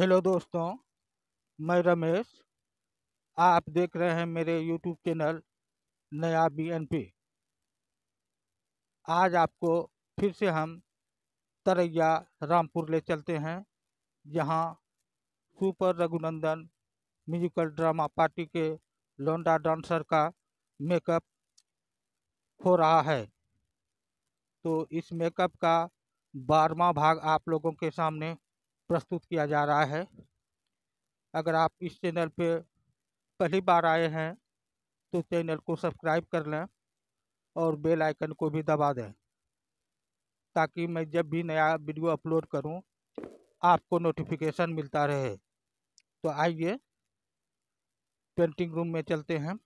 hello दोस्तों मैं रमेश आप देख रहे हैं मेरे यूट्यूब चैनल नया बीएनपी आज आपको फिर से हम तरैया रामपुर ले चलते हैं जहां super Raghunandan musical drama party के लौंडा डांसर का मेकअप हो रहा है तो इस मेकअप का बारवा भाग आप लोगों के सामने प्रस्तुत किया जा रहा है अगर आप इस चैनल पे पहली बार आए हैं तो चैनल को सब्सक्राइब कर लें और बेल आइकन को भी दबा दें ताकि मैं जब भी नया वीडियो अपलोड करूं आपको नोटिफिकेशन मिलता रहे तो आइए पेंटिंग रूम में चलते हैं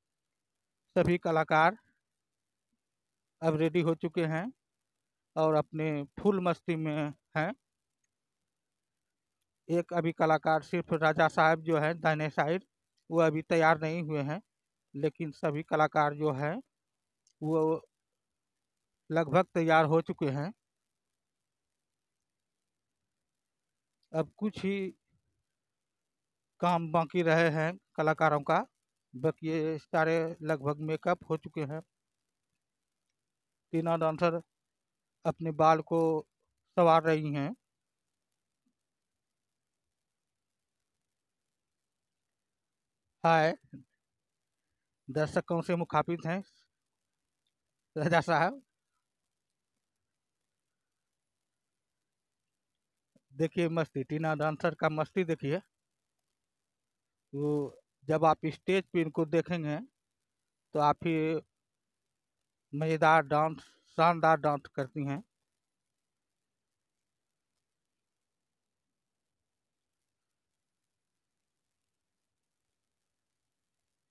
सभी कलाकार अब रेडी हो चुके हैं और अपने फुल मस्ती में हैं एक अभी कलाकार सिर्फ राजा साहब जो है दाहिने साइड वो अभी तैयार नहीं हुए हैं लेकिन सभी कलाकार जो हैं वो लगभग तैयार हो चुके हैं अब कुछ ही काम बाकी रहे हैं कलाकारों का बाकी ये सारे लगभग मेकअप हो चुके हैं तीनों डांसर अपने बाल को संवार रही हैं हाय दर्शक कौन से मुखापित हैं राजा साहब देखिए मस्ती टीना डांसर का मस्ती देखिए तो जब आप स्टेज पे इनको देखेंगे तो आप ही मज़ेदार डांस शानदार डांस करती हैं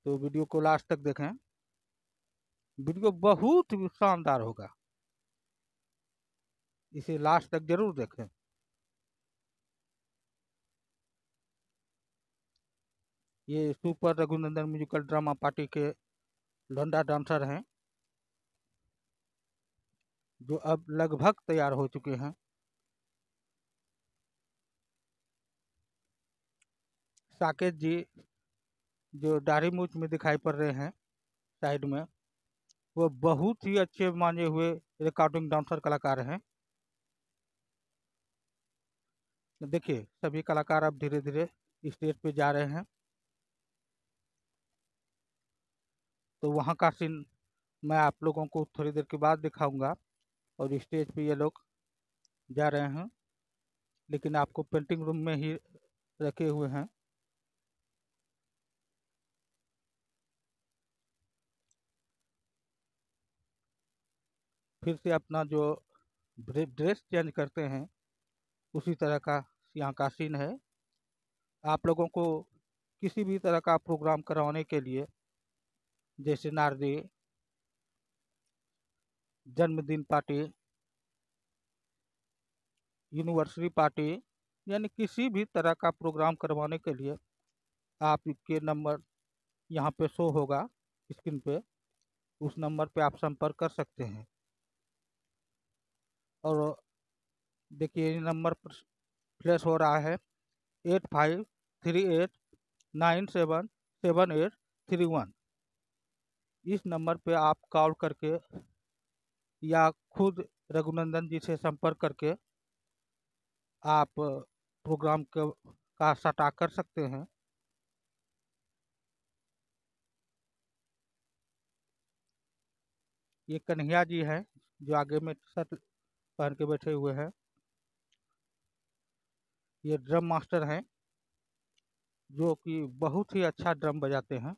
तो वीडियो को लास्ट तक देखें वीडियो बहुत शानदार होगा इसे लास्ट तक जरूर देखें ये super Raghunandan musical drama party के लंडा डांसर हैं जो अब लगभग तैयार हो चुके हैं साकेत जी जो दाढ़ी मूछ में दिखाई पड़ रहे हैं साइड में वो बहुत ही अच्छे माने हुए रिकॉर्डिंग डांसर कलाकार हैं देखिए सभी कलाकार अब धीरे धीरे स्टेज पे जा रहे हैं तो वहाँ का सीन मैं आप लोगों को थोड़ी देर के बाद दिखाऊंगा और स्टेज पे ये लोग जा रहे हैं लेकिन आपको पेंटिंग रूम में ही रखे हुए हैं फिर से अपना जो ड्रेस चेंज करते हैं उसी तरह का यहाँ का सीन है आप लोगों को किसी भी तरह का प्रोग्राम करवाने के लिए जैसे नारदी जन्मदिन पार्टी यूनिवर्सरी पार्टी यानी किसी भी तरह का प्रोग्राम करवाने के लिए आपके नंबर यहाँ पे शो होगा स्क्रीन पे उस नंबर पे आप संपर्क कर सकते हैं और देखिए ये नंबर फ्लैश हो रहा है eight five three eight nine seven seven eight three one इस नंबर पे आप कॉल करके या खुद रघुनंदन जी से संपर्क करके आप प्रोग्राम के का सटा कर सकते हैं ये कन्हैया जी हैं जो आगे में सट पहन के बैठे हुए हैं ये ड्रम मास्टर हैं जो कि बहुत ही अच्छा ड्रम बजाते हैं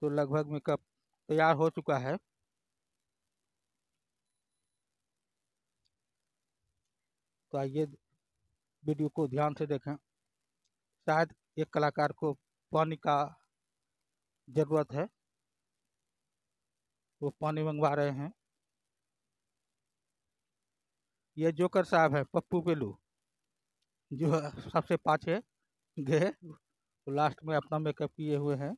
तो लगभग मेकअप तैयार हो चुका है तो आइए वीडियो को ध्यान से देखें शायद एक कलाकार को पानी का ज़रूरत है वो पानी मंगवा रहे हैं ये जोकर साहब है पप्पू पेलू जो सबसे पाछे गए लास्ट में अपना मेकअप किए हुए हैं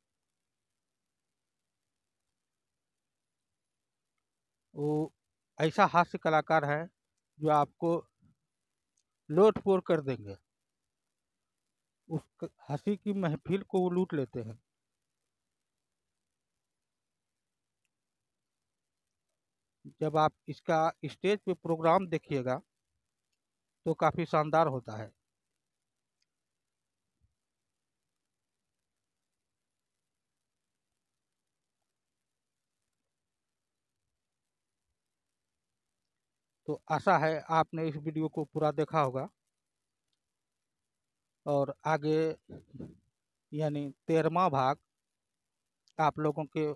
वो ऐसा हास्य कलाकार है जो आपको लोट पोर कर देंगे उस हंसी की महफिल को वो लूट लेते हैं जब आप इसका स्टेज पे प्रोग्राम देखिएगा तो काफ़ी शानदार होता है तो आशा है आपने इस वीडियो को पूरा देखा होगा और आगे यानी तेरहवा भाग आप लोगों के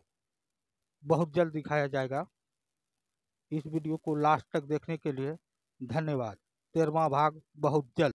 बहुत जल्द दिखाया जाएगा इस वीडियो को लास्ट तक देखने के लिए धन्यवाद तेरहवा भाग बहुत जल्द